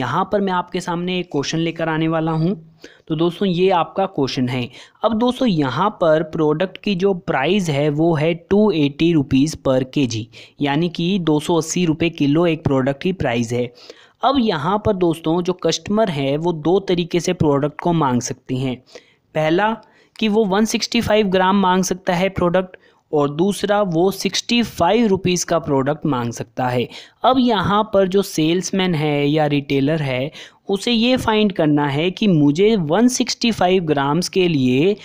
यहाँ पर मैं आपके सामने एक क्वेश्चन लेकर आने वाला हूँ तो दोस्तों ये आपका क्वेश्चन है अब दोस्तों यहाँ पर प्रोडक्ट की जो प्राइस है वो है टू एटी रुपीज़ पर के जी यानी कि दो सौ अस्सी रुपये किलो एक प्रोडक्ट की प्राइस है अब यहाँ पर दोस्तों जो कस्टमर है वो दो तरीके से प्रोडक्ट को मांग सकती हैं पहला कि वो 165 ग्राम मांग सकता है प्रोडक्ट और दूसरा वो सिक्सटी फाइव रुपीज़ का प्रोडक्ट मांग सकता है अब यहाँ पर जो सेल्समैन है या रिटेलर है उसे ये फाइंड करना है कि मुझे वन सिक्सटी फाइव ग्राम्स के लिए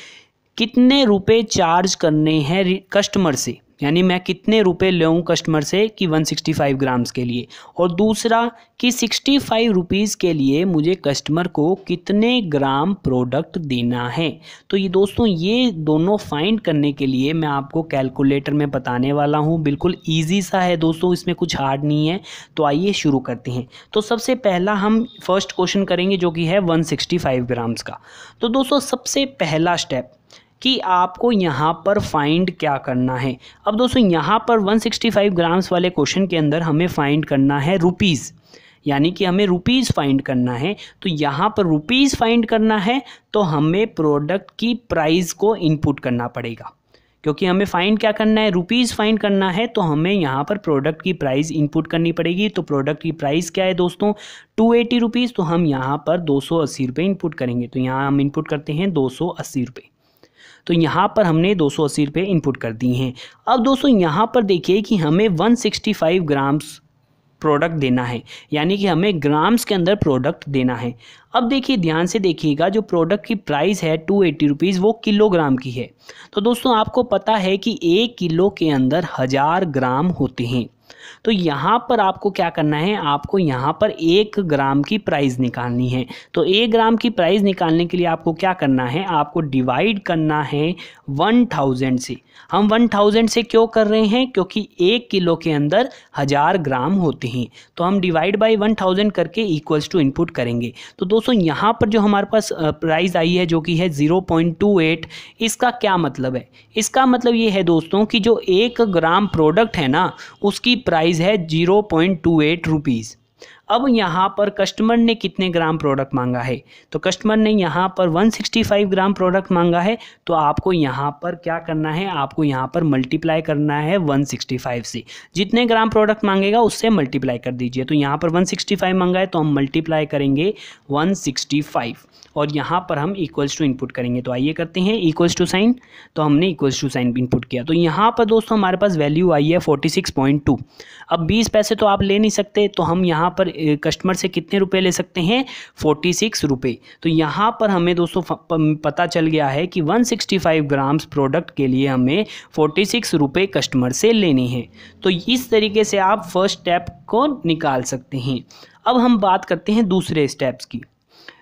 कितने रुपए चार्ज करने हैं कस्टमर से यानी मैं कितने रुपए लूँ कस्टमर से कि 165 ग्राम्स के लिए और दूसरा कि 65 रुपीज़ के लिए मुझे कस्टमर को कितने ग्राम प्रोडक्ट देना है तो ये दोस्तों ये दोनों फाइंड करने के लिए मैं आपको कैलकुलेटर में बताने वाला हूँ बिल्कुल ईजी सा है दोस्तों इसमें कुछ हार्ड नहीं है तो आइए शुरू करते हैं तो सबसे पहला हम फर्स्ट क्वेश्चन करेंगे जो कि है वन ग्राम्स का तो दोस्तों सबसे पहला स्टेप कि आपको यहाँ पर फाइंड क्या करना है अब दोस्तों यहाँ पर 165 ग्राम्स वाले क्वेश्चन के अंदर हमें फाइंड करना है रुपीज़ यानी कि हमें रुपीज़ फाइंड करना है तो यहाँ पर रुपीज़ फाइंड करना है तो हमें प्रोडक्ट की प्राइस को इनपुट करना पड़ेगा क्योंकि हमें फाइंड क्या करना है रुपीज़ फाइंड करना है तो हमें यहाँ पर प्रोडक्ट की प्राइस इनपुट करनी पड़ेगी तो प्रोडक्ट की प्राइस क्या है दोस्तों टू एटी रुपीज़ तो हम यहाँ पर दो सौ अस्सी रुपये इनपुट करेंगे तो यहाँ हम इनपुट करते हैं दो सौ अस्सी रुपये तो यहाँ पर हमने दो सौ अस्सी रुपये इनपुट कर दिए हैं अब दोस्तों यहाँ पर देखिए कि हमें one sixty five grams product देना है यानी कि हमें ग्राम्स के अंदर प्रोडक्ट देना है अब देखिए ध्यान से देखिएगा जो प्रोडक्ट की प्राइस है टू एटी रुपीज़ वो किलोग्राम की है तो दोस्तों आपको पता है कि एक किलो के अंदर हज़ार ग्राम होते हैं तो यहाँ पर आपको क्या करना है आपको यहाँ पर एक ग्राम की प्राइस निकालनी है तो एक ग्राम की प्राइस निकालने के लिए आपको क्या करना है आपको डिवाइड करना है वन थाउजेंड से हम वन थाउजेंड से क्यों कर रहे हैं क्योंकि एक किलो के अंदर हज़ार ग्राम होते हैं तो हम डिवाइड बाई वन थाउजेंड करके इक्वल्स टू इनपुट करेंगे तो दोस्तों यहाँ पर जो हमारे पास प्राइस आई है जो कि है ज़ीरो पॉइंट टू एट इसका क्या मतलब है इसका मतलब ये है दोस्तों कि जो एक ग्राम प्रोडक्ट है ना उसकी प्राइस है zero point two eight rupees अब यहाँ पर कस्टमर ने कितने ग्राम प्रोडक्ट मांगा है तो कस्टमर ने यहाँ पर 165 ग्राम प्रोडक्ट मांगा है तो आपको यहाँ पर क्या करना है आपको यहाँ पर मल्टीप्लाई करना है 165 से जितने ग्राम प्रोडक्ट मांगेगा उससे मल्टीप्लाई कर दीजिए तो यहाँ पर 165 मांगा है तो हम मल्टीप्लाई करेंगे 165 और यहाँ पर हम इक्वल्स टू इनपुट करेंगे तो आइए करते हैं इक्वल्स टू साइन तो हमने इक्वल्स टू साइन इनपुट किया तो यहाँ पर दोस्तों हमारे पास वैल्यू आई है 46.2 अब 20 पैसे तो आप ले नहीं सकते तो हम यहाँ पर कस्टमर से कितने रुपये ले सकते हैं फोर्टी सिक्स रुपये तो यहाँ पर हमें दोस्तों पता चल गया है कि one sixty five grams product के लिए हमें फोर्टी सिक्स रुपये कस्टमर से लेने हैं तो इस तरीके से आप फर्स्ट स्टेप को निकाल सकते हैं अब हम बात करते हैं दूसरे स्टेप्स की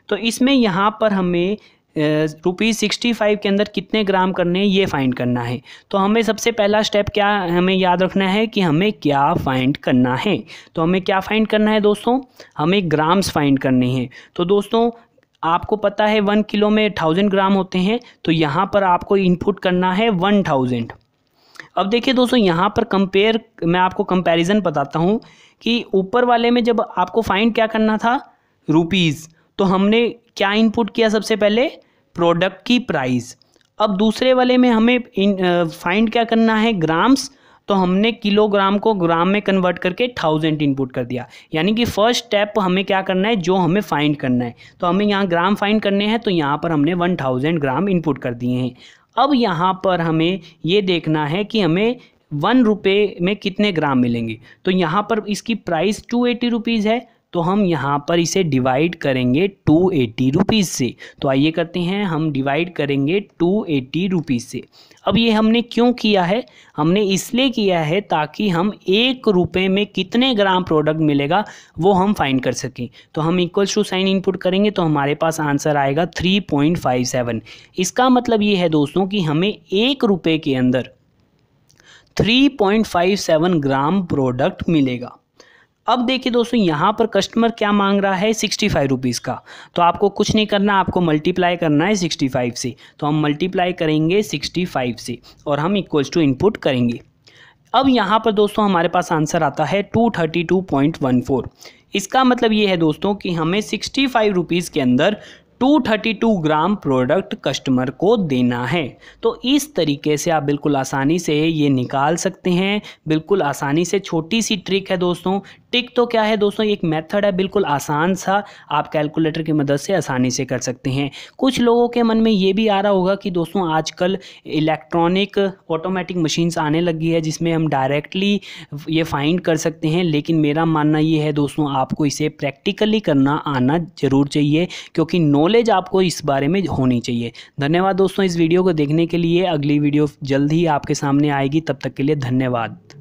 तो इसमें यहाँ पर हमें रुपीज़ सिक्सटी फाइव के अंदर कितने ग्राम करने हैं ये फाइंड करना है तो हमें सबसे पहला स्टेप क्या हमें याद रखना है कि हमें क्या फाइंड करना है तो हमें क्या फाइंड करना है दोस्तों हमें ग्राम्स फाइंड करने हैं तो दोस्तों आपको पता है वन किलो में थाउजेंड ग्राम होते हैं तो यहाँ पर आपको इनपुट करना है वन थाउजेंड अब देखिए दोस्तों यहाँ पर कंपेयर मैं आपको कंपेरिजन बताता हूँ कि ऊपर वाले में जब आपको फाइंड क्या करना था रुपीज़ तो हमने क्या इनपुट किया सबसे पहले प्रोडक्ट की प्राइस अब दूसरे वाले में हमें इन फाइंड क्या करना है ग्राम्स तो हमने किलोग्राम को ग्राम में कन्वर्ट करके थाउजेंड इनपुट कर दिया यानी कि फर्स्ट स्टेप हमें क्या करना है जो हमें फाइंड करना है तो हमें यहाँ ग्राम फाइंड करने हैं तो यहाँ पर हमने वन थाउजेंड ग्राम इनपुट कर दिए हैं अब यहाँ पर हमें ये देखना है कि हमें वन रुपये में कितने ग्राम मिलेंगे तो यहाँ पर इसकी प्राइस टू एटी रुपीज़ है तो हम यहाँ पर इसे डिवाइड करेंगे टू एटी रुपीज़ से तो आइए करते हैं हम डिवाइड करेंगे टू एटी रुपीज़ से अब ये हमने क्यों किया है हमने इसलिए किया है ताकि हम एक रुपये में कितने ग्राम प्रोडक्ट मिलेगा वो हम फाइंड कर सकें तो हम इक्वल टू साइन इनपुट करेंगे तो हमारे पास आंसर आएगा थ्री पॉइंट फाइव सेवन इसका मतलब ये है दोस्तों कि हमें एक रुपये के अंदर सेवन ग्राम प्रोडक्ट मिलेगा अब देखिए दोस्तों यहाँ पर कस्टमर क्या मांग रहा है सिक्सटी फाइव रुपीज़ का तो आपको कुछ नहीं करना आपको मल्टीप्लाई करना है सिक्सटी फाइव से तो हम मल्टीप्लाई करेंगे सिक्सटी फाइव से और हम इक्वल्स टू इनपुट करेंगे अब यहाँ पर दोस्तों हमारे पास आंसर आता है two thirty two point one four इसका मतलब ये है दोस्तों कि हमें सिक्सटी फाइव रुपीज़ के अंदर 232 ग्राम प्रोडक्ट कस्टमर को देना है तो इस तरीके से आप बिल्कुल आसानी से ये निकाल सकते हैं बिल्कुल आसानी से छोटी सी ट्रिक है दोस्तों टिक तो क्या है दोस्तों एक मेथड है बिल्कुल आसान सा आप कैलकुलेटर की मदद से आसानी से कर सकते हैं कुछ लोगों के मन में ये भी आ रहा होगा कि दोस्तों आजकल इलेक्ट्रॉनिक ऑटोमेटिक मशीन्स आने लगी है जिसमें हम डायरेक्टली ये फाइंड कर सकते हैं लेकिन मेरा मानना ये है दोस्तों आपको इसे प्रैक्टिकली करना आना ज़रूर चाहिए क्योंकि नो नॉलेज आपको इस बारे में होनी चाहिए धन्यवाद दोस्तों इस वीडियो को देखने के लिए अगली वीडियो जल्द ही आपके सामने आएगी तब तक के लिए धन्यवाद